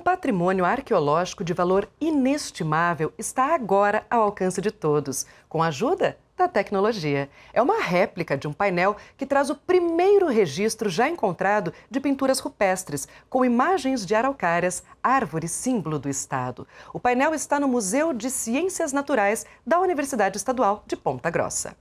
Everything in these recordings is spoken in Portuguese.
Um patrimônio arqueológico de valor inestimável está agora ao alcance de todos, com a ajuda da tecnologia. É uma réplica de um painel que traz o primeiro registro já encontrado de pinturas rupestres, com imagens de araucárias, árvore símbolo do Estado. O painel está no Museu de Ciências Naturais da Universidade Estadual de Ponta Grossa.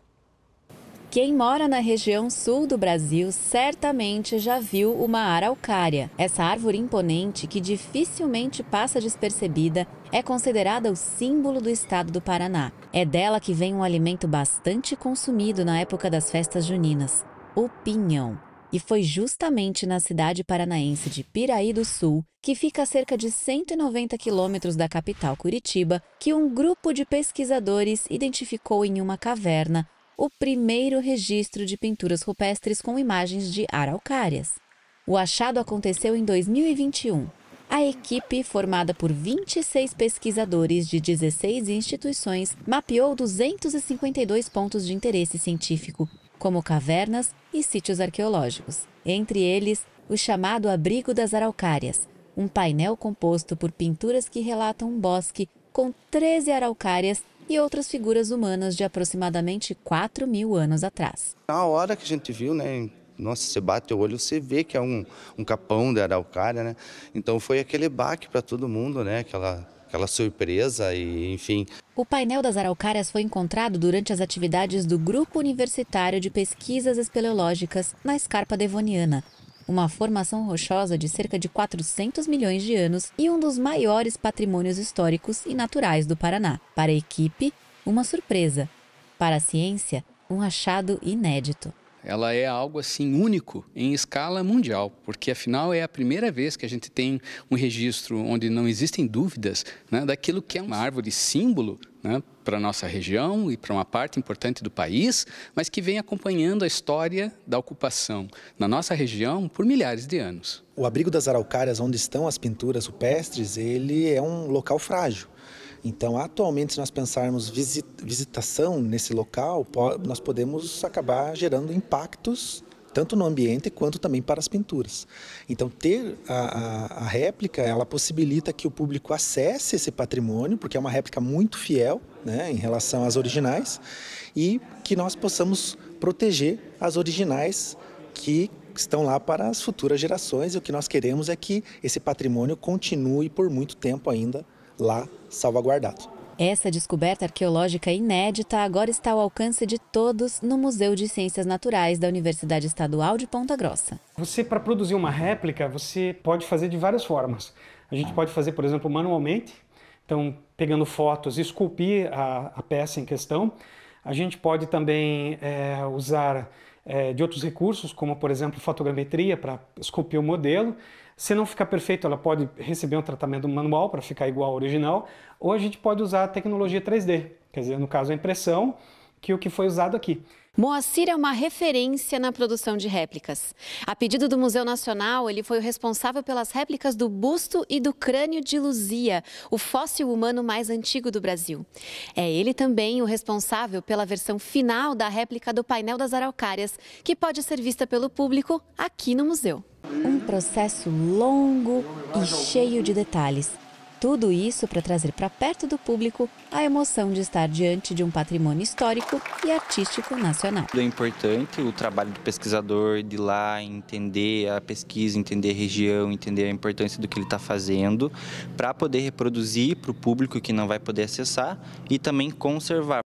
Quem mora na região sul do Brasil certamente já viu uma araucária. Essa árvore imponente, que dificilmente passa despercebida, é considerada o símbolo do estado do Paraná. É dela que vem um alimento bastante consumido na época das festas juninas, o pinhão. E foi justamente na cidade paranaense de Piraí do Sul, que fica a cerca de 190 quilômetros da capital Curitiba, que um grupo de pesquisadores identificou em uma caverna o primeiro registro de pinturas rupestres com imagens de araucárias. O achado aconteceu em 2021. A equipe, formada por 26 pesquisadores de 16 instituições, mapeou 252 pontos de interesse científico, como cavernas e sítios arqueológicos. Entre eles, o chamado Abrigo das Araucárias, um painel composto por pinturas que relatam um bosque com 13 araucárias e outras figuras humanas de aproximadamente 4 mil anos atrás. Na hora que a gente viu, né, nossa, você bate o olho, você vê que é um, um capão da araucária, né? Então foi aquele baque para todo mundo, né? Aquela, aquela surpresa e enfim. O painel das araucárias foi encontrado durante as atividades do Grupo Universitário de Pesquisas Espeleológicas na Escarpa Devoniana, uma formação rochosa de cerca de 400 milhões de anos e um dos maiores patrimônios históricos e naturais do Paraná. Para a equipe, uma surpresa. Para a ciência, um achado inédito. Ela é algo assim único em escala mundial, porque afinal é a primeira vez que a gente tem um registro onde não existem dúvidas né, daquilo que é uma árvore símbolo né, para a nossa região e para uma parte importante do país, mas que vem acompanhando a história da ocupação na nossa região por milhares de anos. O abrigo das araucárias, onde estão as pinturas rupestres, ele é um local frágil. Então, atualmente, se nós pensarmos visitação nesse local, nós podemos acabar gerando impactos tanto no ambiente quanto também para as pinturas. Então, ter a, a, a, réplica, ela possibilita que o público acesse esse patrimônio, porque é uma réplica muito fiel né, em relação às originais, e que nós possamos proteger as originais que estão lá para as futuras gerações. E o que nós queremos é que esse patrimônio continue por muito tempo ainda lá salvaguardado. Essa descoberta arqueológica inédita agora está ao alcance de todos no Museu de Ciências Naturais da Universidade Estadual de Ponta Grossa. Você, para produzir uma réplica, você pode fazer de várias formas. A gente tá. pode fazer, por exemplo, manualmente, então pegando fotos, esculpir a, a peça em questão. A gente pode também é, usar é, de outros recursos, como por exemplo fotogrametria para esculpir o modelo. Se não ficar perfeito, ela pode receber um tratamento manual para ficar igual ao original, ou a gente pode usar a tecnologia 3D, quer dizer, no caso a impressão, que é o que foi usado aqui. Moacir é uma referência na produção de réplicas. A pedido do Museu Nacional, ele foi o responsável pelas réplicas do busto e do crânio de Luzia, o fóssil humano mais antigo do Brasil. É ele também o responsável pela versão final da réplica do painel das araucárias, que pode ser vista pelo público aqui no museu. Um processo longo e cheio de detalhes. Tudo isso para trazer para perto do público a emoção de estar diante de um patrimônio histórico e artístico nacional. É importante o trabalho do pesquisador de lá entender a pesquisa, entender a região, entender a importância do que ele está fazendo, para poder reproduzir para o público que não vai poder acessar e também conservar.